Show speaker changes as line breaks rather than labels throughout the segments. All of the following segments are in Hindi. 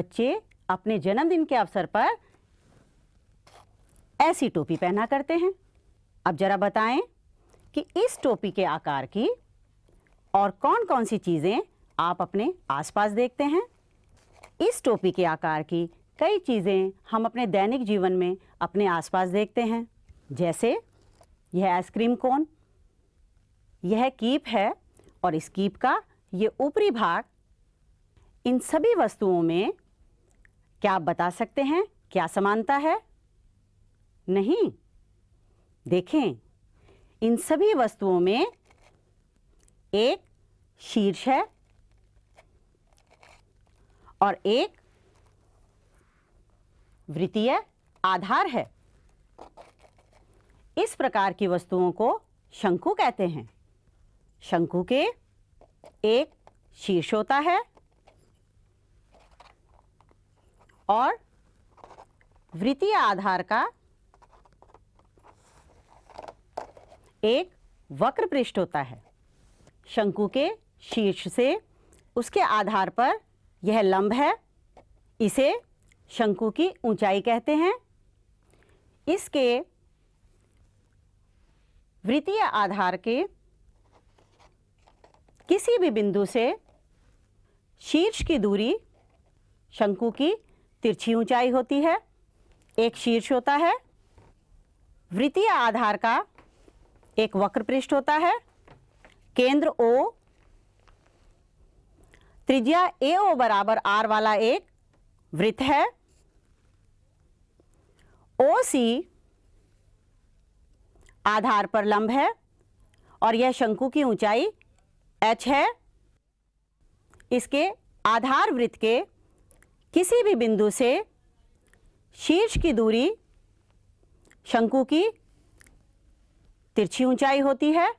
बच्चे अपने जन्मदिन के अवसर पर ऐसी टोपी पहना करते हैं अब जरा बताएं कि इस टोपी के आकार की और कौन कौन सी चीज़ें आप अपने आसपास देखते हैं इस टोपी के आकार की कई चीज़ें हम अपने दैनिक जीवन में अपने आसपास देखते हैं जैसे यह आइसक्रीम कोन यह कीप है और इस कीप का ये ऊपरी भाग इन सभी वस्तुओं में क्या आप बता सकते हैं क्या समानता है नहीं देखें इन सभी वस्तुओं में एक शीर्ष है और एक वृत्तीय आधार है इस प्रकार की वस्तुओं को शंकु कहते हैं शंकु के एक शीर्ष होता है और वृत्तीय आधार का एक वक्र पृष्ठ होता है शंकु के शीर्ष से उसके आधार पर यह लंब है इसे शंकु की ऊंचाई कहते हैं इसके वृत्तीय आधार के किसी भी बिंदु से शीर्ष की दूरी शंकु की तिरछी ऊंचाई होती है एक शीर्ष होता है वृत्तीय आधार का एक वक्र पृष्ठ होता है केंद्र ओ त्रिज्या ए ओ बराबर आर वाला एक वृत्त है ओ सी आधार पर लंब है और यह शंकु की ऊंचाई एच है इसके आधार वृत्त के किसी भी बिंदु से शीर्ष की दूरी शंकु की तिरछी ऊंचाई होती है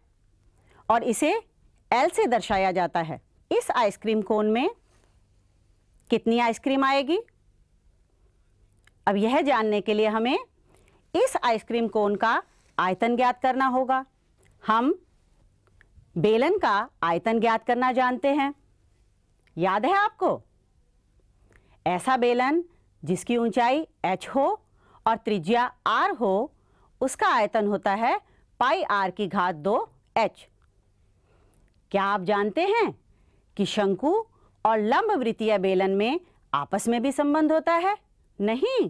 और इसे एल से दर्शाया जाता है इस आइसक्रीम कोन में कितनी आइसक्रीम आएगी अब यह जानने के लिए हमें इस आइसक्रीम कोन का आयतन ज्ञात करना होगा हम बेलन का आयतन ज्ञात करना जानते हैं याद है आपको ऐसा बेलन जिसकी ऊंचाई h हो और त्रिज्या r हो उसका आयतन होता है पाई आर की घात दो एच क्या आप जानते हैं कि शंकु और लंब वृत्तीय बेलन में आपस में भी संबंध होता है नहीं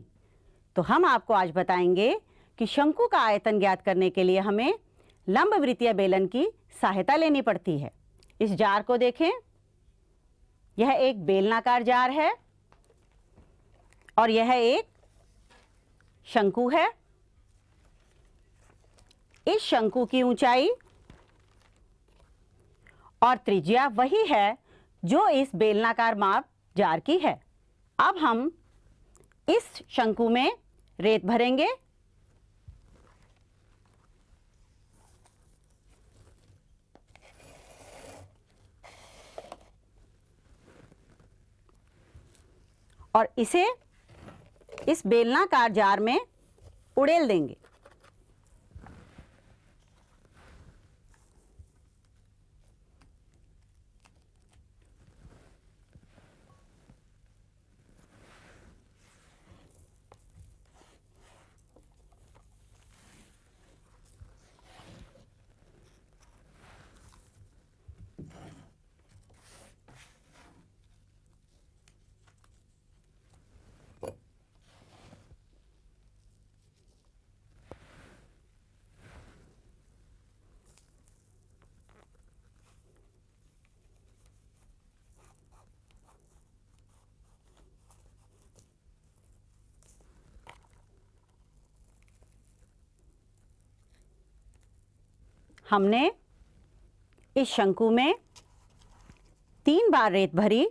तो हम आपको आज बताएंगे कि शंकु का आयतन ज्ञात करने के लिए हमें लंब वृत्तीय बेलन की सहायता लेनी पड़ती है इस जार को देखें यह एक बेलनाकार जार है और यह एक शंकु है इस शंकु की ऊंचाई और त्रिज्या वही है जो इस बेलनाकार माप जार की है अब हम इस शंकु में रेत भरेंगे और इसे इस बेलनाकार जार में उड़ेल देंगे हमने इस शंकु में तीन बार रेत भरी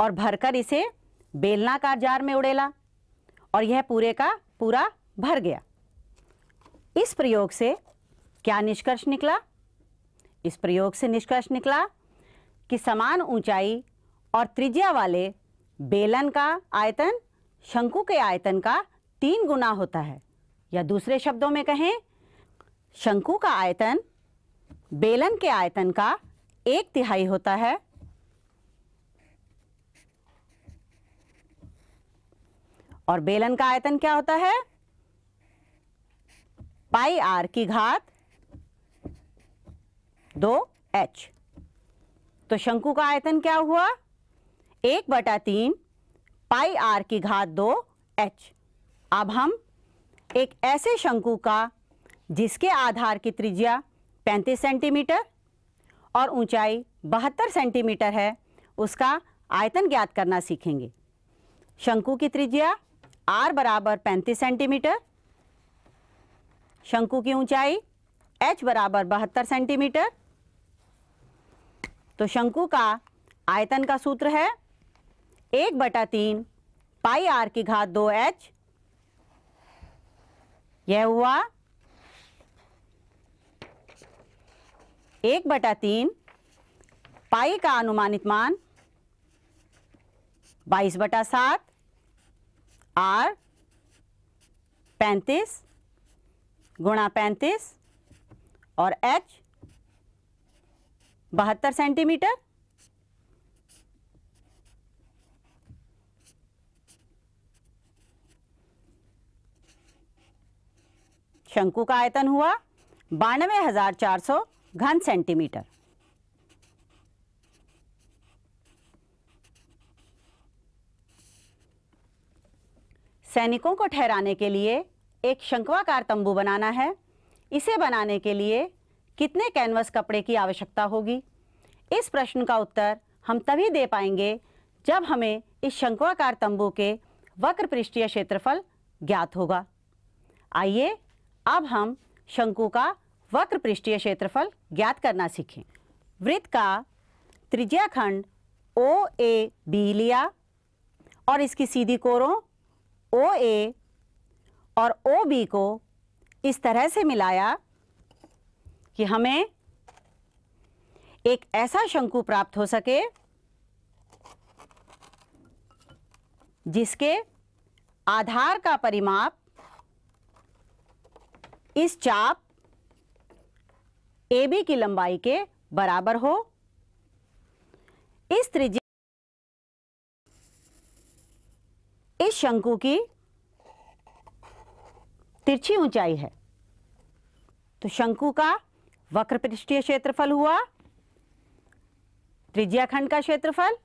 और भरकर इसे बेलनाकार जार में उड़ेला और यह पूरे का पूरा भर गया इस प्रयोग से क्या निष्कर्ष निकला इस प्रयोग से निष्कर्ष निकला कि समान ऊंचाई और त्रिज्या वाले बेलन का आयतन शंकु के आयतन का तीन गुना होता है या दूसरे शब्दों में कहें शंकु का आयतन बेलन के आयतन का एक तिहाई होता है और बेलन का आयतन क्या होता है पाई आर की घात दो एच तो शंकु का आयतन क्या हुआ एक बटा तीन पाई आर की घात दो एच अब हम एक ऐसे शंकु का जिसके आधार की त्रिज्या पैंतीस सेंटीमीटर और ऊंचाई बहत्तर सेंटीमीटर है उसका आयतन ज्ञात करना सीखेंगे शंकु की त्रिज्या आर बराबर पैंतीस सेंटीमीटर शंकु की ऊंचाई एच बराबर बहत्तर सेंटीमीटर तो शंकु का आयतन का सूत्र है एक बटा तीन पाई आर की घात दो एच यह हुआ एक बटा तीन पाई का अनुमानित मान बाईस बटा सात आर पैंतीस गुणा पैंतीस और एच बहत्तर सेंटीमीटर शंकु का आयतन हुआ बानवे हजार चार सौ घन सेंटीमीटर सैनिकों को ठहराने के लिए एक शंक्वाकार तंबू बनाना है इसे बनाने के लिए कितने कैनवस कपड़े की आवश्यकता होगी इस प्रश्न का उत्तर हम तभी दे पाएंगे जब हमें इस शंक्वाकार तंबू के वक्र पृष्ठीय क्षेत्रफल ज्ञात होगा आइए अब हम शंकु का वक्र पृष्ठीय क्षेत्रफल ज्ञात करना सीखें वृत्त का त्रिज्या खंड ओ ए बी लिया और इसकी सीधी कोरों ओ ए और ओ बी को इस तरह से मिलाया कि हमें एक ऐसा शंकु प्राप्त हो सके जिसके आधार का परिमाप इस चाप ए बी की लंबाई के बराबर हो इस त्रिज्या इस शंकु की तिरछी ऊंचाई है तो शंकु का वक्र पृष्ठीय क्षेत्रफल हुआ त्रिज्या खंड का क्षेत्रफल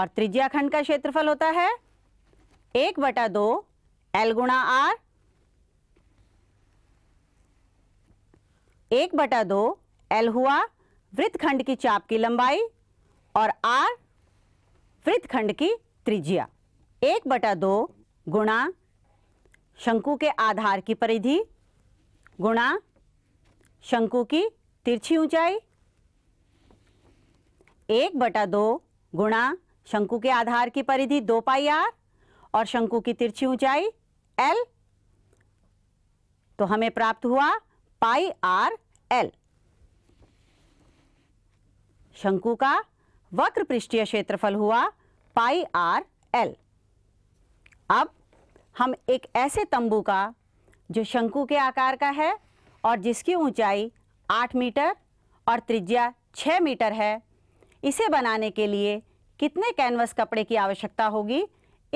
और त्रिज्या खंड का क्षेत्रफल होता है एक बटा दो एल गुणा आर एक बटा दो एल हुआ वृत्तखंड की चाप की लंबाई और आर वृत्तखंड की त्रिज्या एक बटा दो गुणा शंकु के आधार की परिधि गुणा शंकु की तिरछी ऊंचाई एक बटा दो गुणा शंकु के आधार की परिधि दो पाई आर और शंकु की तिरछी ऊंचाई एल तो हमें प्राप्त हुआ पाई आर एल शंकु का वक्र पृष्ठीय क्षेत्रफल हुआ पाई आर एल अब हम एक ऐसे तंबू का जो शंकु के आकार का है और जिसकी ऊंचाई 8 मीटर और त्रिज्या 6 मीटर है इसे बनाने के लिए कितने कैनवस कपड़े की आवश्यकता होगी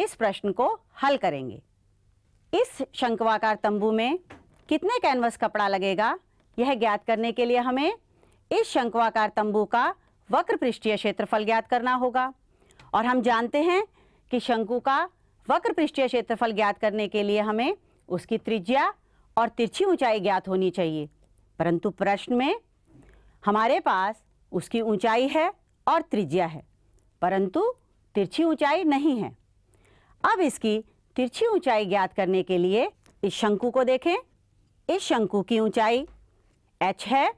इस प्रश्न को हल करेंगे इस शंकवाकार तंबू में कितने कैनवस कपड़ा लगेगा यह ज्ञात करने के लिए हमें इस शंकुआकार तंबू का वक्र पृष्ठीय क्षेत्रफल ज्ञात करना होगा और हम जानते हैं कि शंकु का वक्र पृष्ठीय क्षेत्रफल ज्ञात करने के लिए हमें उसकी त्रिज्या और तिरछी ऊंचाई ज्ञात होनी चाहिए परंतु प्रश्न में हमारे पास उसकी ऊंचाई है और त्रिज्या है परंतु तिरछी ऊंचाई नहीं है अब इसकी तिरछी ऊंचाई ज्ञात करने के लिए इस शंकु को देखें इस शंकु की ऊंचाई एच है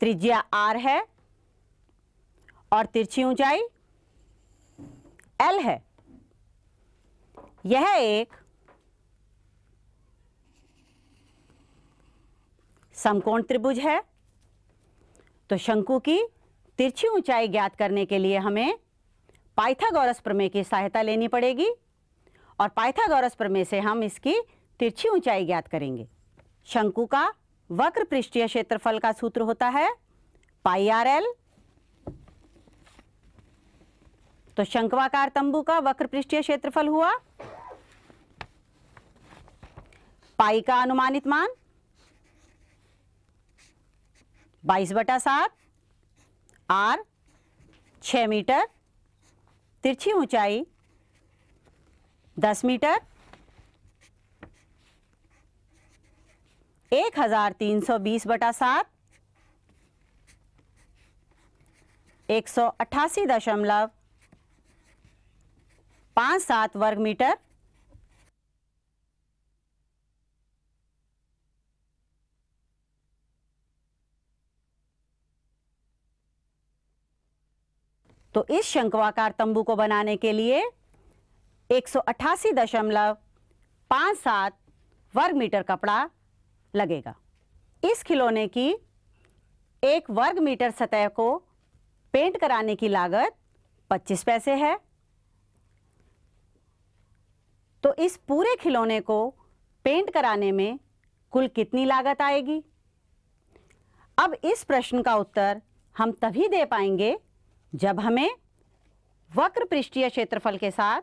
त्रिज्या आर है और तिरछी ऊंचाई एल है यह एक समकोण त्रिभुज है तो शंकु की तिरछी ऊंचाई ज्ञात करने के लिए हमें पाइथागोरस प्रमेय की सहायता लेनी पड़ेगी और पाइथागोरस प्रमेय से हम इसकी तिरछी ऊंचाई ज्ञात करेंगे शंकु का वक्र पृष्ठीय क्षेत्रफल का सूत्र होता है पाई आर एल तो शंकवाकार तंबू का वक्र पृष्ठीय क्षेत्रफल हुआ पाई का अनुमानित मान 22 बटा सात आर 6 मीटर तिरछी ऊंचाई 10 मीटर एक हजार तीन सौ बीस बटा सात एक सौ अट्ठासी दशमलव पांच सात वर्ग मीटर तो इस शंकवाकार तंबू को बनाने के लिए एक सौ अट्ठासी दशमलव पांच सात वर्ग मीटर कपड़ा लगेगा इस खिलौने की एक वर्ग मीटर सतह को पेंट कराने की लागत 25 पैसे है तो इस पूरे खिलौने को पेंट कराने में कुल कितनी लागत आएगी अब इस प्रश्न का उत्तर हम तभी दे पाएंगे जब हमें वक्र पृष्ठीय क्षेत्रफल के साथ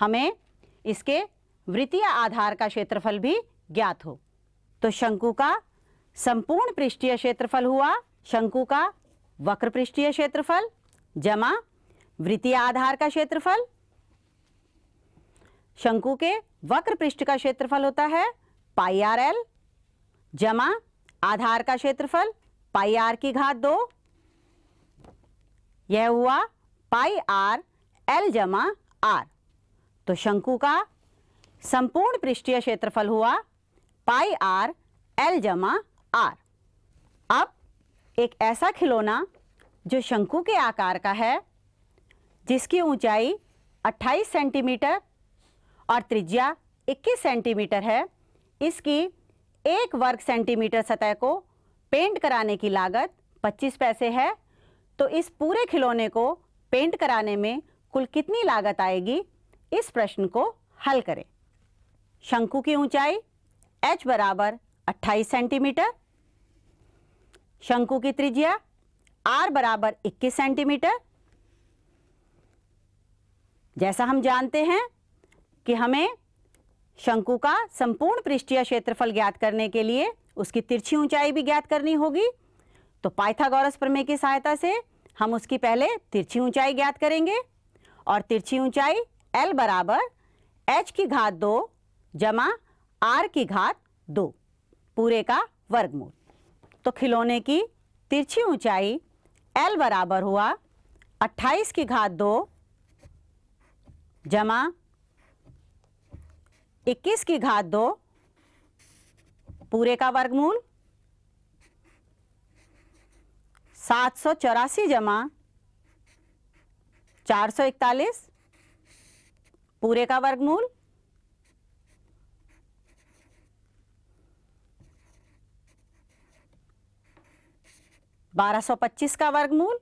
हमें इसके वृत्तीय आधार का क्षेत्रफल भी ज्ञात हो तो शंकु का संपूर्ण पृष्ठीय क्षेत्रफल हुआ शंकु का वक्र पृष्ठीय क्षेत्रफल जमा वृत्तीय आधार का क्षेत्रफल शंकु के वक्र पृष्ठ का क्षेत्रफल होता है पाई आर एल जमा आधार का क्षेत्रफल पाई आर की घात दो यह हुआ पाई आर एल जमा आर तो शंकु का संपूर्ण पृष्ठीय क्षेत्रफल हुआ पाई आर एल जमा आर अब एक ऐसा खिलौना जो शंकु के आकार का है जिसकी ऊंचाई 28 सेंटीमीटर और त्रिज्या 21 सेंटीमीटर है इसकी एक वर्ग सेंटीमीटर सतह को पेंट कराने की लागत 25 पैसे है तो इस पूरे खिलौने को पेंट कराने में कुल कितनी लागत आएगी इस प्रश्न को हल करें शंकु की ऊंचाई h बराबर 28 सेंटीमीटर शंकु की त्रिज्या r बराबर 21 सेंटीमीटर जैसा हम जानते हैं कि हमें शंकु का संपूर्ण पृष्ठीय क्षेत्रफल ज्ञात करने के लिए उसकी तिरछी ऊंचाई भी ज्ञात करनी होगी तो पाइथागोरस प्रमेय की सहायता से हम उसकी पहले तिरछी ऊंचाई ज्ञात करेंगे और तिरछी ऊंचाई l बराबर h की घात दो जमा आर की घात दो पूरे का वर्गमूल तो खिलौने की तिरछी ऊंचाई एल बराबर हुआ अट्ठाईस की घात दो जमा इक्कीस की घात दो पूरे का वर्गमूल सात सौ चौरासी जमा चार सौ इकतालीस पूरे का वर्गमूल 1225 का वर्गमूल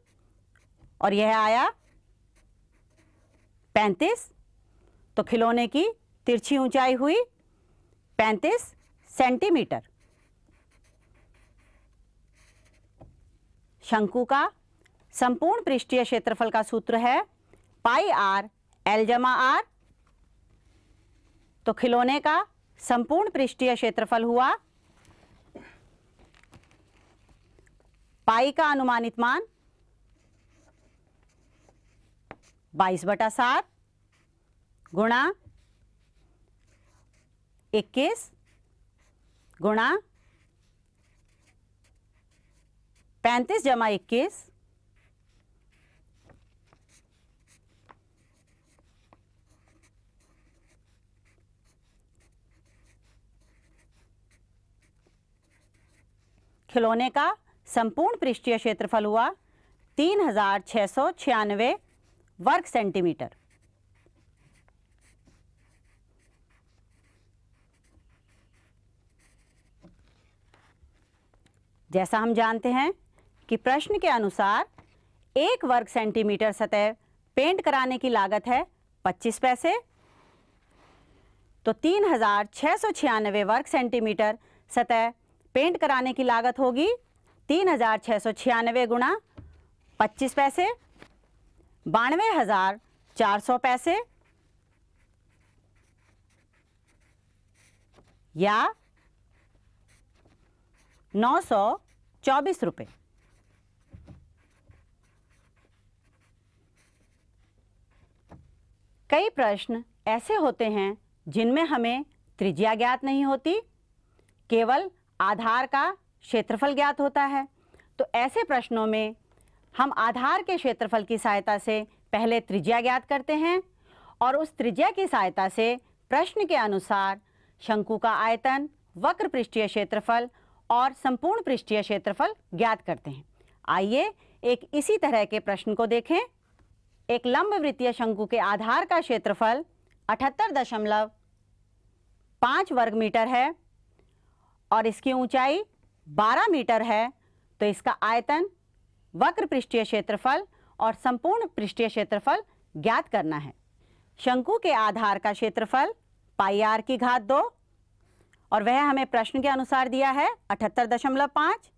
और यह आया 35 तो खिलौने की तिरछी ऊंचाई हुई 35 सेंटीमीटर शंकु का संपूर्ण पृष्ठीय क्षेत्रफल का सूत्र है पाई आर एल जमा आर तो खिलौने का संपूर्ण पृष्ठीय क्षेत्रफल हुआ पाई का अनुमानित मान बाईस बटा सात गुणा इक्कीस गुणा पैंतीस जमा इक्कीस खिलौने का संपूर्ण पृष्ठीय क्षेत्रफल हुआ तीन हजार छह सौ छियानवे वर्ग सेंटीमीटर जैसा हम जानते हैं कि प्रश्न के अनुसार एक वर्ग सेंटीमीटर सतह पेंट कराने की लागत है 25 पैसे तो तीन हजार छह सौ छियानवे वर्ग सेंटीमीटर सतह पेंट कराने की लागत होगी तीन हज़ार छः सौ छियानवे गुणा पच्चीस पैसे बानवे हज़ार चार सौ पैसे या नौ सौ चौबीस रुपये कई प्रश्न ऐसे होते हैं जिनमें हमें त्रिज्या ज्ञात नहीं होती केवल आधार का क्षेत्रफल ज्ञात होता है तो ऐसे प्रश्नों में हम आधार के क्षेत्रफल की सहायता से पहले त्रिज्या ज्ञात करते हैं और उस त्रिज्या की सहायता से प्रश्न के अनुसार शंकु का आयतन वक्र पृष्ठीय क्षेत्रफल और संपूर्ण पृष्ठीय क्षेत्रफल ज्ञात करते हैं आइए एक इसी तरह के प्रश्न को देखें एक लंब वृत्तीय शंकु के आधार का क्षेत्रफल अठहत्तर दशमलव पाँच वर्ग मीटर है और इसकी ऊंचाई 12 मीटर है तो इसका आयतन वक्र पृष्ठीय क्षेत्रफल और संपूर्ण पृष्ठीय क्षेत्रफल ज्ञात करना है शंकु के आधार का क्षेत्रफल पाई आर की घात दो और वह हमें प्रश्न के अनुसार दिया है अठहत्तर दशमलव पाँच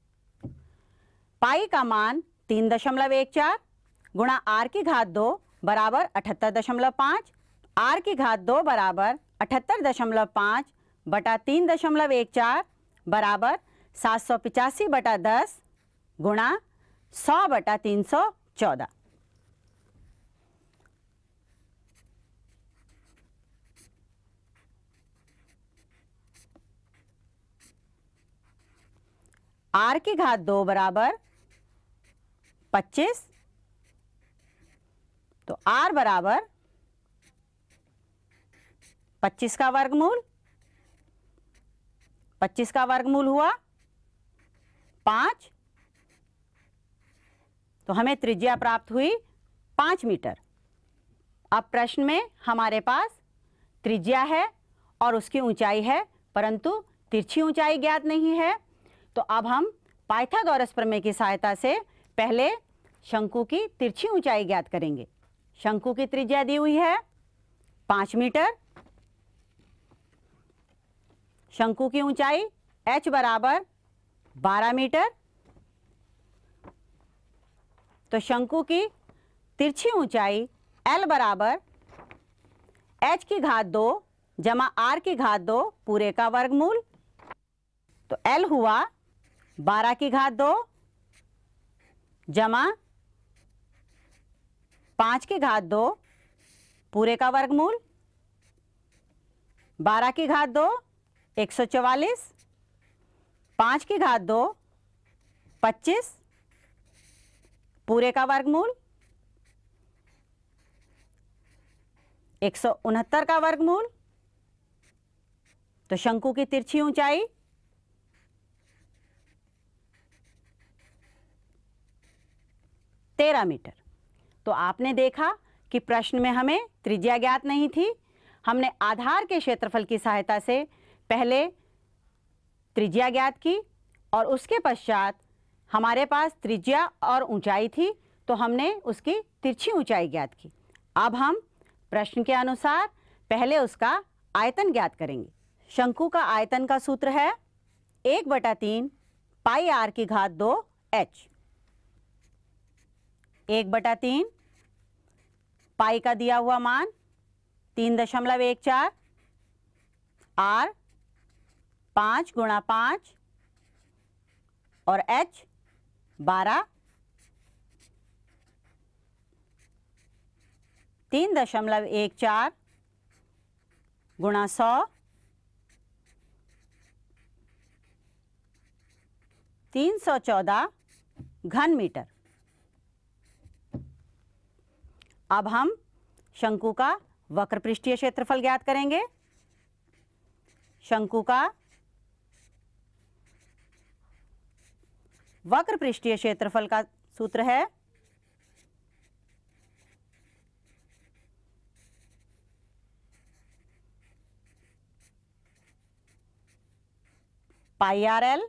पाई का मान तीन दशमलव एक चार गुणा आर की घात दो बराबर अठहत्तर दशमलव पाँच आर की घात दो बराबर अठहत्तर दशमलव पाँच बटा तीन दशमलव एक चार बराबर सात सौ पिचासी बटा दस गुणा सौ बटा तीन सौ चौदह आर की घात दो बराबर पच्चीस तो आर बराबर पच्चीस का वर्गमूल पच्चीस का वर्गमूल हुआ पांच तो हमें त्रिज्या प्राप्त हुई पांच मीटर अब प्रश्न में हमारे पास त्रिज्या है और उसकी ऊंचाई है परंतु तिरछी ऊंचाई ज्ञात नहीं है तो अब हम पाइथागोरस प्रमेय की सहायता से पहले शंकु की तिरछी ऊंचाई ज्ञात करेंगे शंकु की त्रिज्या दी हुई है पांच मीटर शंकु की ऊंचाई h बराबर 12 मीटर तो शंकु की तिरछी ऊंचाई L बराबर एच की घात दो जमा आर की घात दो पूरे का वर्गमूल तो L हुआ 12 की घात दो जमा 5 की घात दो पूरे का वर्गमूल बारह की घात दो एक सौ चौवालीस पांच की घात दो पच्चीस पूरे का वर्गमूल एक सौ उनहत्तर का वर्गमूल तो शंकु की तिरछी ऊंचाई तेरह मीटर तो आपने देखा कि प्रश्न में हमें त्रिज्या ज्ञात नहीं थी हमने आधार के क्षेत्रफल की सहायता से पहले त्रिज्या ज्ञात की और उसके पश्चात हमारे पास त्रिज्या और ऊंचाई थी तो हमने उसकी तिरछी ऊंचाई ज्ञात की अब हम प्रश्न के अनुसार पहले उसका आयतन ज्ञात करेंगे शंकु का आयतन का सूत्र है एक बटा तीन पाई आर की घात दो एच एक बटा तीन पाई का दिया हुआ मान तीन दशमलव एक चार आर पांच गुणा पांच और एच बारह तीन दशमलव एक चार गुणा सौ तीन सौ चौदह घन मीटर अब हम शंकु का वक्र पृष्ठीय क्षेत्रफल ज्ञात करेंगे शंकु का वक्र पृष्ठीय क्षेत्रफल का सूत्र है पाई आर एल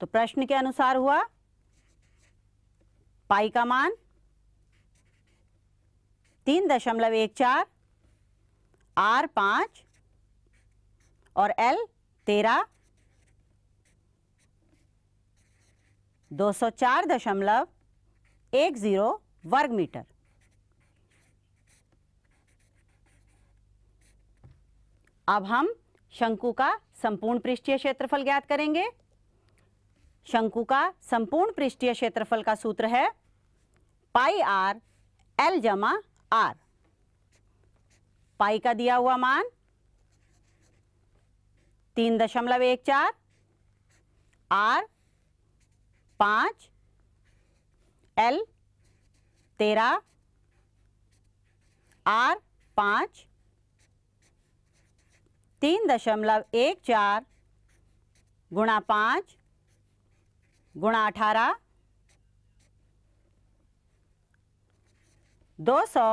तो प्रश्न के अनुसार हुआ पाई का मान तीन दशमलव एक चार आर पांच और एल तेरह दो सौ चार दशमलव एक ज़ीरो वर्ग मीटर अब हम शंकु का संपूर्ण पृष्ठीय क्षेत्रफल ज्ञात करेंगे शंकु का संपूर्ण पृष्ठीय क्षेत्रफल का सूत्र है पाई आर एल जमा आर पाई का दिया हुआ मान तीन दशमलव एक चार आर पाँच एल तेरह आर पाँच तीन दशमलव एक चार गुणा पाँच गुणा अठारह दो सौ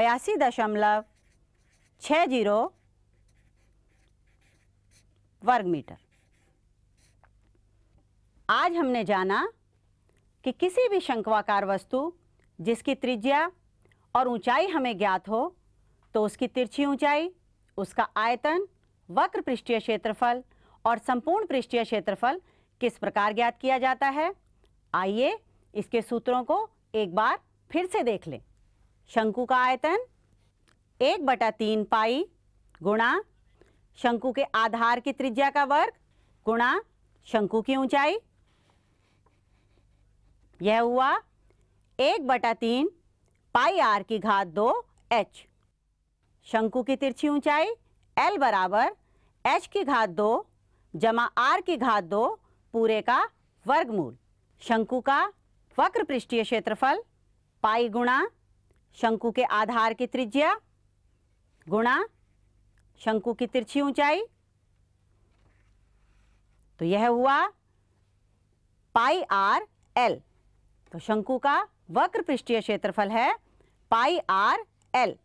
बयासी दशमलव छः जीरो वर्ग मीटर आज हमने जाना कि किसी भी शंक्वाकार वस्तु जिसकी त्रिज्या और ऊंचाई हमें ज्ञात हो तो उसकी तिरछी ऊंचाई उसका आयतन वक्र पृष्ठीय क्षेत्रफल और संपूर्ण पृष्ठीय क्षेत्रफल किस प्रकार ज्ञात किया जाता है आइए इसके सूत्रों को एक बार फिर से देख लें शंकु का आयतन एक बटा तीन पाई गुणा शंकु के आधार की त्रिज्या का वर्ग गुणा शंकु की ऊंचाई यह हुआ एक बटा तीन पाई आर की घात दो एच शंकु की तिरछी ऊंचाई एल बराबर एच की घात दो जमा आर की घात दो पूरे का वर्गमूल शंकु का वक्र पृष्ठीय क्षेत्रफल पाई गुणा शंकु के आधार की त्रिज्या गुणा शंकु की तिरछी ऊंचाई तो यह हुआ पाई आर एल तो शंकु का वक्र पृष्ठीय क्षेत्रफल है पाई आर एल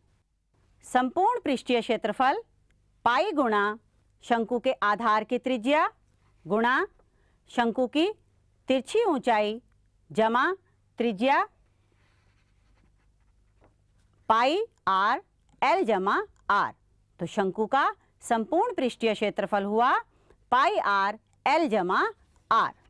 संपूर्ण पृष्ठीय क्षेत्रफल पाई गुणा शंकु के आधार की त्रिज्या गुणा शंकु की तिरछी ऊंचाई जमा त्रिज्या पाई आर एल जमा आर तो शंकु का संपूर्ण पृष्ठीय क्षेत्रफल हुआ पाई आर एल जमा आर